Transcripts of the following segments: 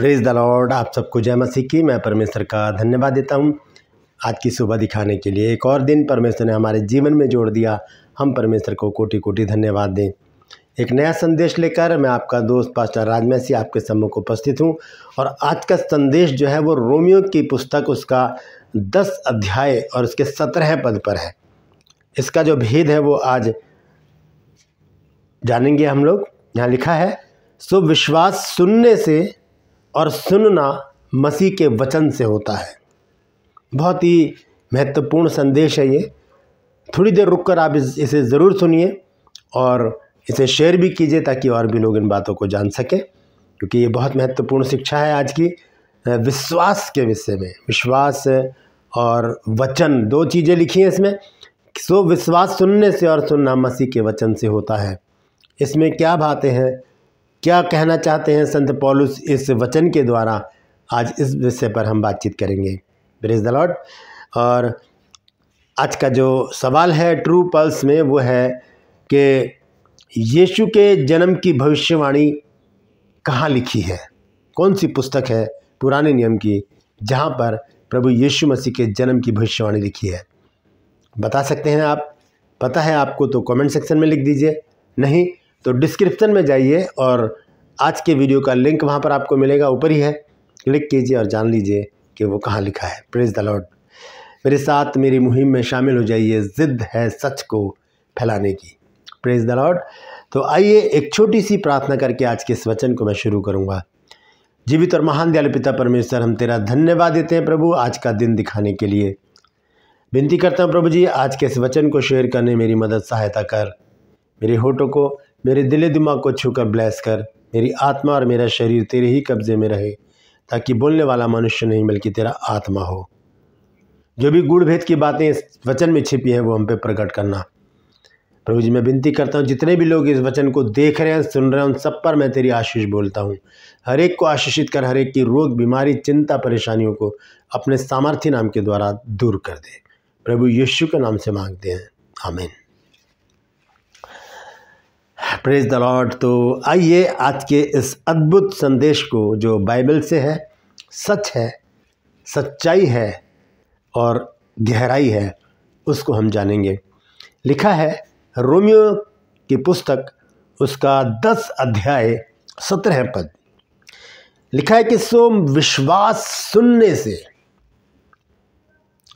praise the Lord आप सबको जय मसीह की मैं परमेश्वर का धन्यवाद देता हूँ आज की सुबह दिखाने के लिए एक और दिन परमेश्वर ने हमारे जीवन में जोड़ दिया हम परमेश्वर को कोटि कोटि धन्यवाद दें एक नया संदेश लेकर मैं आपका दोस्त पास्टर राजमैसी आपके सम्मुख उपस्थित हूँ और आज का संदेश जो है वो रोमियो की पुस्तक उसका दस अध्याय और उसके सत्रह पद पर है इसका जो भेद है वो आज जानेंगे हम लोग यहाँ लिखा है सो विश्वास सुनने से और सुनना मसीह के वचन से होता है बहुत ही महत्वपूर्ण संदेश है ये थोड़ी देर रुक कर आप इस, इसे ज़रूर सुनिए और इसे शेयर भी कीजिए ताकि और भी लोग इन बातों को जान सकें क्योंकि ये बहुत महत्वपूर्ण शिक्षा है आज की विश्वास के विषय में विश्वास और वचन दो चीज़ें लिखी हैं इसमें सो विश्वास सुनने से और सुनना मसीह के वचन से होता है इसमें क्या बातें हैं क्या कहना चाहते हैं संत पॉलुस इस वचन के द्वारा आज इस विषय पर हम बातचीत करेंगे ब्रेज द लॉर्ड और आज का जो सवाल है ट्रू पल्स में वो है कि यीशु के जन्म की भविष्यवाणी कहाँ लिखी है कौन सी पुस्तक है पुराने नियम की जहाँ पर प्रभु यीशु मसीह के जन्म की भविष्यवाणी लिखी है बता सकते हैं आप पता है आपको तो कमेंट सेक्शन में लिख दीजिए नहीं तो डिस्क्रिप्शन में जाइए और आज के वीडियो का लिंक वहाँ पर आपको मिलेगा ऊपर ही है क्लिक कीजिए और जान लीजिए कि वो कहाँ लिखा है प्रेज द लॉर्ड मेरे साथ मेरी मुहिम में शामिल हो जाइए जिद है सच को फैलाने की प्रेज द लॉर्ड तो आइए एक छोटी सी प्रार्थना करके आज के इस वचन को मैं शुरू करूँगा जीवित और महान दयालु पिता परमेश्वर हम तेरा धन्यवाद देते हैं प्रभु आज का दिन दिखाने के लिए विनती करता हूँ प्रभु जी आज के इस वचन को शेयर करने मेरी मदद सहायता कर मेरे होठों को मेरे दिल दिमाग को छूकर ब्लेस कर मेरी आत्मा और मेरा शरीर तेरे ही कब्ज़े में रहे ताकि बोलने वाला मनुष्य नहीं बल्कि तेरा आत्मा हो जो भी गुड़ भेद की बातें इस वचन में छिपी हैं वो हम पे प्रकट करना प्रभु जी मैं विनती करता हूँ जितने भी लोग इस वचन को देख रहे हैं सुन रहे हैं उन सब पर मैं तेरी आशीष बोलता हूँ हर एक को आशीषित कर हर एक की रोग बीमारी चिंता परेशानियों को अपने सामर्थ्य नाम के द्वारा दूर कर दे प्रभु यीशु के नाम से मांगते हैं आमीन प्रेज द लॉर्ड तो आइए आज के इस अद्भुत संदेश को जो बाइबल से है सच है सच्चाई है और गहराई है उसको हम जानेंगे लिखा है रोमियो की पुस्तक उसका दस अध्याय सत्रह पद लिखा है कि सो विश्वास सुनने से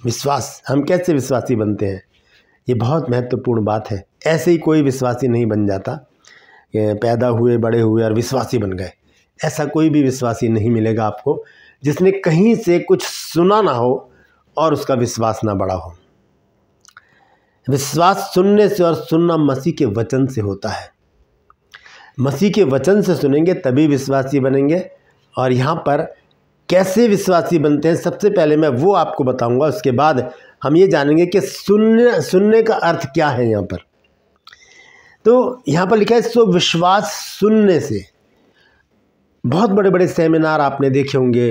विश्वास हम कैसे विश्वासी बनते हैं ये बहुत महत्वपूर्ण बात है ऐसे ही कोई विश्वासी नहीं बन जाता पैदा हुए बड़े हुए और विश्वासी बन गए ऐसा कोई भी विश्वासी नहीं मिलेगा आपको जिसने कहीं से कुछ सुना ना हो और उसका विश्वास ना बड़ा हो विश्वास सुनने से और सुनना मसीह के वचन से होता है मसीह के वचन से सुनेंगे तभी विश्वासी बनेंगे और यहाँ पर कैसे विश्वासी बनते हैं सबसे पहले मैं वो आपको बताऊंगा उसके बाद हम ये जानेंगे कि सुनने सुनने का अर्थ क्या है यहाँ पर तो यहाँ पर लिखा है सो विश्वास सुनने से बहुत बड़े बड़े सेमिनार आपने देखे होंगे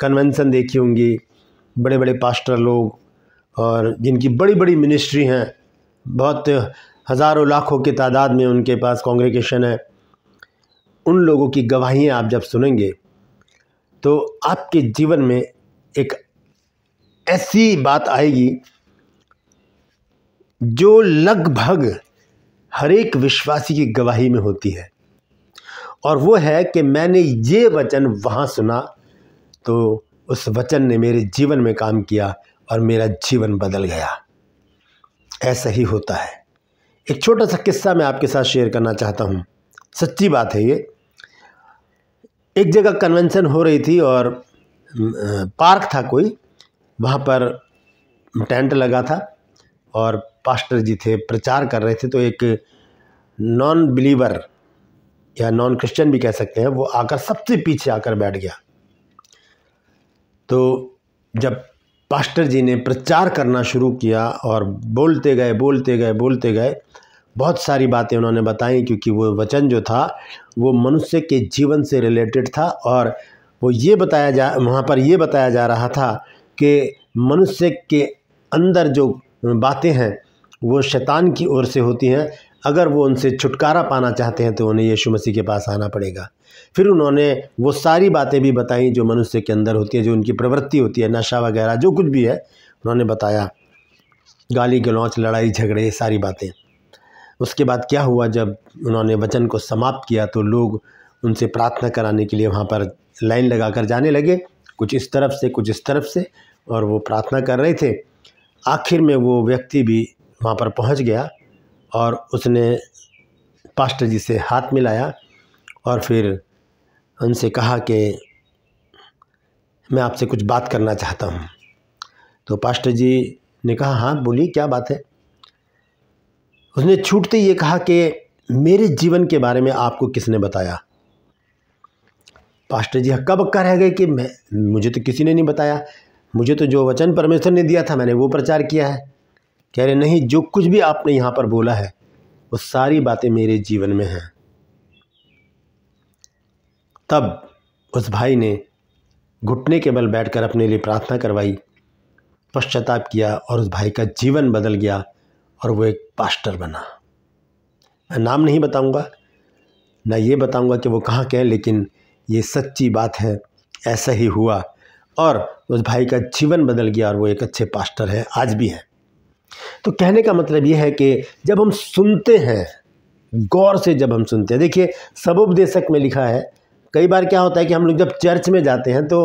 कन्वेंसन देखी होंगी बड़े बड़े पास्टर लोग और जिनकी बड़ी बड़ी मिनिस्ट्री हैं बहुत हज़ारों लाखों की तादाद में उनके पास कॉन्ग्रेगेशन है उन लोगों की गवाहियाँ आप जब सुनेंगे तो आपके जीवन में एक ऐसी बात आएगी जो लगभग हर एक विश्वासी की गवाही में होती है और वो है कि मैंने ये वचन वहाँ सुना तो उस वचन ने मेरे जीवन में काम किया और मेरा जीवन बदल गया ऐसा ही होता है एक छोटा सा किस्सा मैं आपके साथ शेयर करना चाहता हूँ सच्ची बात है ये एक जगह कन्वेंशन हो रही थी और पार्क था कोई वहाँ पर टेंट लगा था और पास्टर जी थे प्रचार कर रहे थे तो एक नॉन बिलीवर या नॉन क्रिश्चियन भी कह सकते हैं वो आकर सबसे पीछे आकर बैठ गया तो जब पास्टर जी ने प्रचार करना शुरू किया और बोलते गए बोलते गए बोलते गए बहुत सारी बातें उन्होंने बताई क्योंकि वो वचन जो था वो मनुष्य के जीवन से रिलेटेड था और वो ये बताया जा वहाँ पर ये बताया जा रहा था कि मनुष्य के अंदर जो बातें हैं वो शैतान की ओर से होती हैं अगर वो उनसे छुटकारा पाना चाहते हैं तो उन्हें यीशु मसीह के पास आना पड़ेगा फिर उन्होंने वो सारी बातें भी बताई जो मनुष्य के अंदर होती है जो उनकी प्रवृत्ति होती है नशा वगैरह जो कुछ भी है उन्होंने बताया गाली गलौच लड़ाई झगड़े ये सारी बातें उसके बाद क्या हुआ जब उन्होंने वचन को समाप्त किया तो लोग उनसे प्रार्थना कराने के लिए वहाँ पर लाइन लगा कर जाने लगे कुछ इस तरफ से कुछ इस तरफ से और वो प्रार्थना कर रहे थे आखिर में वो व्यक्ति भी वहाँ पर पहुँच गया और उसने पास्टर जी से हाथ मिलाया और फिर उनसे कहा कि मैं आपसे कुछ बात करना चाहता हूँ तो पास्टर जी ने कहा हाँ बोली क्या बात है उसने छूटते ये कहा कि मेरे जीवन के बारे में आपको किसने बताया पास्टर जी हक्का बक्का रह गए कि मैं मुझे तो किसी ने नहीं बताया मुझे तो जो वचन परमेश्वर ने दिया था मैंने वो प्रचार किया है कह रहे नहीं जो कुछ भी आपने यहाँ पर बोला है वो सारी बातें मेरे जीवन में हैं तब उस भाई ने घुटने के बल बैठकर अपने लिए प्रार्थना करवाई पश्चाताप किया और उस भाई का जीवन बदल गया और वो एक पास्टर बना मैं नाम नहीं बताऊंगा ना ये बताऊंगा कि वो कहाँ के हैं लेकिन ये सच्ची बात है ऐसा ही हुआ और उस भाई का जीवन बदल गया और वो एक अच्छे पास्टर है आज भी हैं तो कहने का मतलब ये है कि जब हम सुनते हैं गौर से जब हम सुनते हैं देखिए सबोपदेशक में लिखा है कई बार क्या होता है कि हम लोग जब चर्च में जाते हैं तो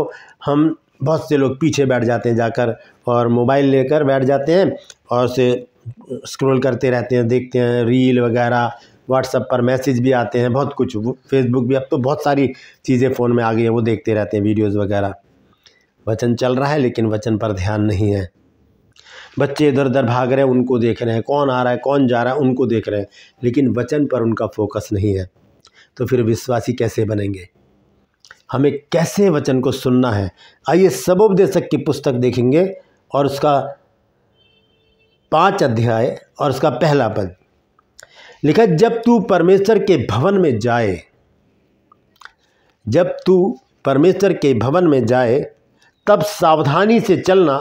हम बहुत से लोग पीछे बैठ जाते हैं जाकर और मोबाइल लेकर बैठ जाते हैं और से स्क्रॉल करते रहते हैं देखते हैं रील वगैरह व्हाट्सअप पर मैसेज भी आते हैं बहुत कुछ फेसबुक भी अब तो बहुत सारी चीज़ें फ़ोन में आ गई हैं वो देखते रहते हैं वीडियोज़ वगैरह वचन चल रहा है लेकिन वचन पर ध्यान नहीं है बच्चे इधर उधर भाग रहे हैं उनको देख रहे हैं कौन आ रहा है कौन जा रहा है उनको देख रहे हैं लेकिन वचन पर उनका फोकस नहीं है तो फिर विश्वासी कैसे बनेंगे हमें कैसे वचन को सुनना है आइए सबोपदेशक की पुस्तक देखेंगे और उसका पाँच अध्याय और उसका पहला पद लिखा जब तू परमेश्वर के भवन में जाए जब तू परमेश्वर के भवन में जाए तब सावधानी से चलना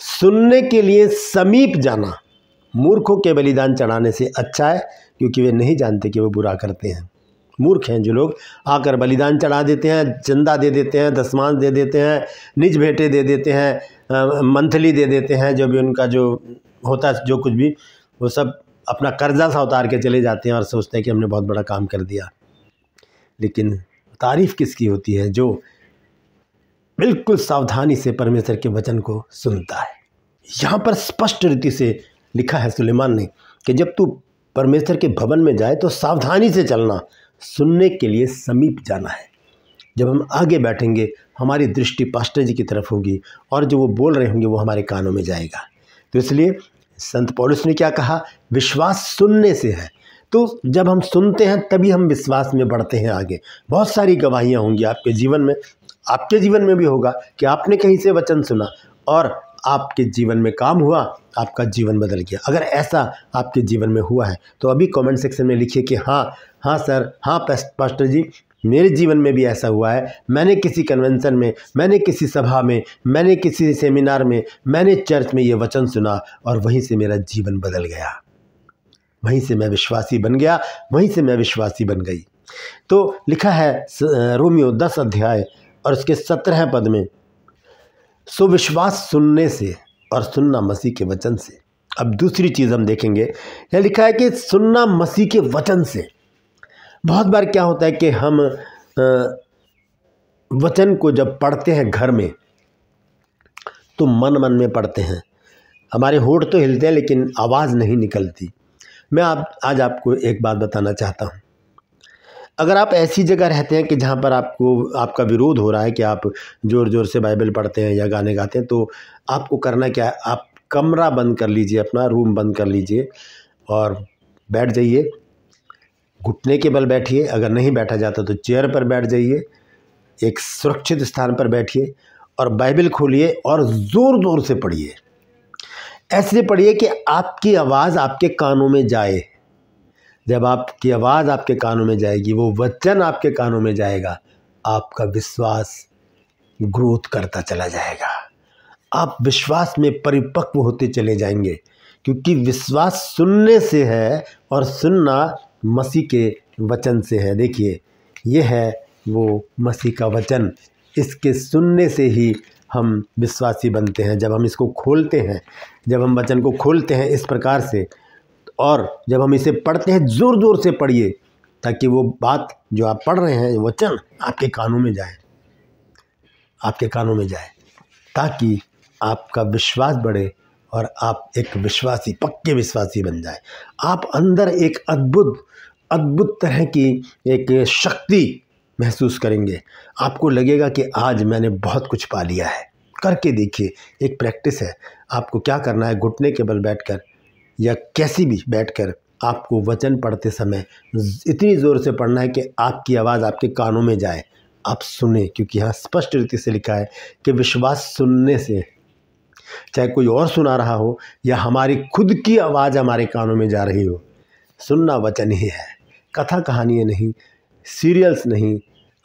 सुनने के लिए समीप जाना मूर्खों के बलिदान चढ़ाने से अच्छा है क्योंकि वे नहीं जानते कि वे बुरा करते हैं मूर्ख हैं जो लोग आकर बलिदान चढ़ा देते हैं चंदा दे देते हैं दसमांस दे देते हैं निज भेटे दे देते हैं मंथली दे देते हैं जो भी उनका जो होता है जो कुछ भी वो सब अपना कर्जा सा उतार के चले जाते हैं और सोचते हैं कि हमने बहुत बड़ा काम कर दिया लेकिन तारीफ़ किसकी होती है जो बिल्कुल सावधानी से परमेश्वर के वचन को सुनता है यहाँ पर स्पष्ट रीति से लिखा है सुलेमान ने कि जब तू परमेश्वर के भवन में जाए तो सावधानी से चलना सुनने के लिए समीप जाना है जब हम आगे बैठेंगे हमारी दृष्टि पास्टर जी की तरफ होगी और जो वो बोल रहे होंगे वो हमारे कानों में जाएगा तो इसलिए संत पौलुस ने क्या कहा विश्वास सुनने से है तो जब हम सुनते हैं तभी हम विश्वास में बढ़ते हैं आगे बहुत सारी गवाहियाँ होंगी आपके जीवन में आपके जीवन में भी होगा कि आपने कहीं से वचन सुना और आपके जीवन में काम हुआ आपका जीवन बदल गया अगर ऐसा आपके जीवन में हुआ है तो अभी कमेंट सेक्शन में लिखिए कि हाँ हाँ सर हाँ पास्टर जी मेरे जीवन में भी ऐसा हुआ है मैंने किसी कन्वेंशन में मैंने किसी सभा में मैंने किसी सेमिनार में मैंने चर्च में ये वचन सुना और वहीं से मेरा जीवन बदल गया वहीं से मैं विश्वासी बन गया वहीं से मैं विश्वासी बन गई तो लिखा है रोमियो दस अध्याय और उसके सत्रह पद में सुविश्वास सुनने से और सुनना मसीह के वचन से अब दूसरी चीज़ हम देखेंगे यह लिखा है कि सुनना मसीह के वचन से बहुत बार क्या होता है कि हम वचन को जब पढ़ते हैं घर में तो मन मन में पढ़ते हैं हमारे होठ तो हिलते हैं लेकिन आवाज़ नहीं निकलती मैं आप आज आपको एक बात बताना चाहता हूँ अगर आप ऐसी जगह रहते हैं कि जहाँ पर आपको आपका विरोध हो रहा है कि आप ज़ोर ज़ोर से बाइबल पढ़ते हैं या गाने गाते हैं तो आपको करना क्या है आप कमरा बंद कर लीजिए अपना रूम बंद कर लीजिए और बैठ जाइए घुटने के बल बैठिए अगर नहीं बैठा जाता तो चेयर पर बैठ जाइए एक सुरक्षित स्थान पर बैठिए और बाइबल खोलिए और ज़ोर ज़ोर से पढ़िए ऐसे पढ़िए कि आपकी आवाज़ आपके कानों में जाए जब आपकी आवाज़ आपके कानों में जाएगी वो वचन आपके कानों में जाएगा आपका विश्वास ग्रोथ करता चला जाएगा आप विश्वास में परिपक्व होते चले जाएंगे क्योंकि विश्वास सुनने से है और सुनना मसीह के वचन से है देखिए यह है वो मसीह का वचन इसके सुनने से ही हम विश्वासी बनते हैं जब हम इसको खोलते हैं जब हम वचन को खोलते हैं इस प्रकार से और जब हम इसे पढ़ते हैं ज़ोर ज़ोर से पढ़िए ताकि वो बात जो आप पढ़ रहे हैं वचन आपके कानों में जाए आपके कानों में जाए ताकि आपका विश्वास बढ़े और आप एक विश्वासी पक्के विश्वासी बन जाए आप अंदर एक अद्भुत अद्भुत तरह की एक शक्ति महसूस करेंगे आपको लगेगा कि आज मैंने बहुत कुछ पा लिया है करके देखिए एक प्रैक्टिस है आपको क्या करना है घुटने के बल बैठकर या कैसी भी बैठकर आपको वचन पढ़ते समय इतनी ज़ोर से पढ़ना है कि आपकी आवाज़ आपके कानों में जाए आप सुने क्योंकि यहाँ स्पष्ट रीति से लिखा है कि विश्वास सुनने से चाहे कोई और सुना रहा हो या हमारी खुद की आवाज़ हमारे कानों में जा रही हो सुनना वचन ही है कथा कहानियाँ नहीं सीरियल्स नहीं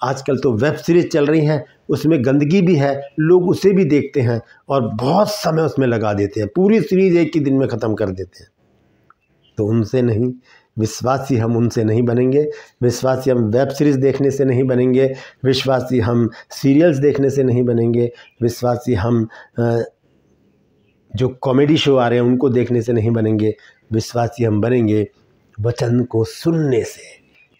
आजकल तो वेब सीरीज़ चल रही हैं उसमें गंदगी भी है लोग उसे भी देखते हैं और बहुत समय उसमें लगा देते हैं पूरी सीरीज़ एक ही दिन में ख़त्म कर देते हैं तो उनसे नहीं विश्वासी हम उनसे नहीं बनेंगे विश्वासी हम वेब सीरीज़ देखने से नहीं बनेंगे विश्वासी हम सीरियल्स देखने से नहीं बनेंगे विश्वासी हम जो कॉमेडी शो आ रहे हैं उनको देखने से नहीं बनेंगे विश्वासी हम बनेंगे वचन को सुनने से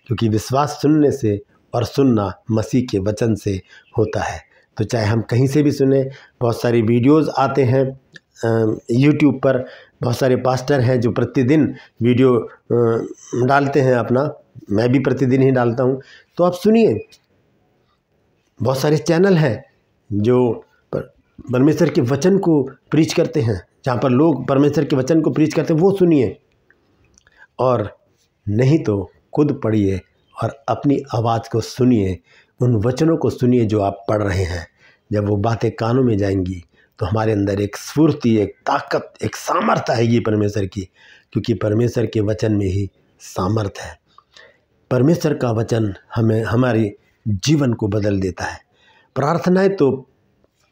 क्योंकि विश्वास सुनने से और सुनना मसीह के वचन से होता है तो चाहे हम कहीं से भी सुने बहुत सारी वीडियोस आते हैं यूट्यूब पर बहुत सारे पास्टर हैं जो प्रतिदिन वीडियो डालते हैं अपना मैं भी प्रतिदिन ही डालता हूँ तो आप सुनिए बहुत सारे चैनल हैं जो परमेश्वर के वचन को प्रीच करते हैं जहाँ पर लोग परमेश्वर के वचन को प्रीच करते हैं वो सुनिए और नहीं तो खुद पढ़िए और अपनी आवाज़ को सुनिए उन वचनों को सुनिए जो आप पढ़ रहे हैं जब वो बातें कानों में जाएंगी तो हमारे अंदर एक स्फूर्ति एक ताकत एक सामर्थ्य आएगी परमेश्वर की क्योंकि परमेश्वर के वचन में ही सामर्थ्य है परमेश्वर का वचन हमें हमारे जीवन को बदल देता है प्रार्थनाएं तो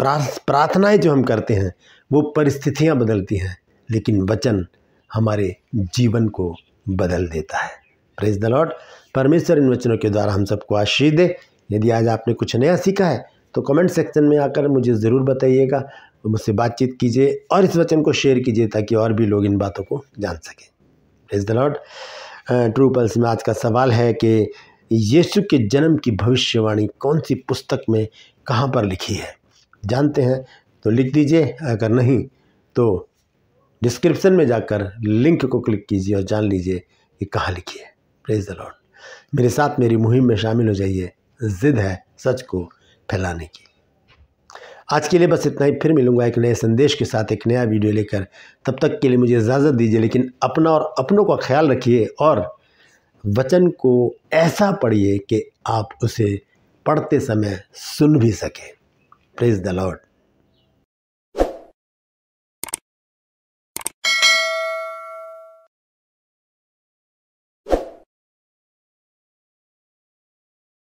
प्रार्थनाएं जो हम करते हैं वो परिस्थितियां बदलती हैं लेकिन वचन हमारे जीवन को बदल देता है प्रेज द लॉर्ड परमेश्वर इन वचनों के द्वारा हम सबको आशीष दे यदि आज आपने कुछ नया सीखा है तो कमेंट सेक्शन में आकर मुझे ज़रूर बताइएगा तो मुझसे बातचीत कीजिए और इस वचन को शेयर कीजिए ताकि और भी लोग इन बातों को जान सकें praise the not true pulse में आज का सवाल है कि यीशु के जन्म की भविष्यवाणी कौन सी पुस्तक में कहाँ पर लिखी है जानते हैं तो लिख दीजिए अगर नहीं तो डिस्क्रिप्शन में जाकर लिंक को क्लिक कीजिए और जान लीजिए कि कहाँ लिखी है प्रेज द लॉर्ड मेरे साथ मेरी मुहिम में शामिल हो जाइए ज़िद है सच को फैलाने की आज के लिए बस इतना ही फिर मिलूंगा एक नए संदेश के साथ एक नया वीडियो लेकर तब तक के लिए मुझे इजाज़त दीजिए लेकिन अपना और अपनों का ख्याल रखिए और वचन को ऐसा पढ़िए कि आप उसे पढ़ते समय सुन भी सकें प्लेज द लॉर्ड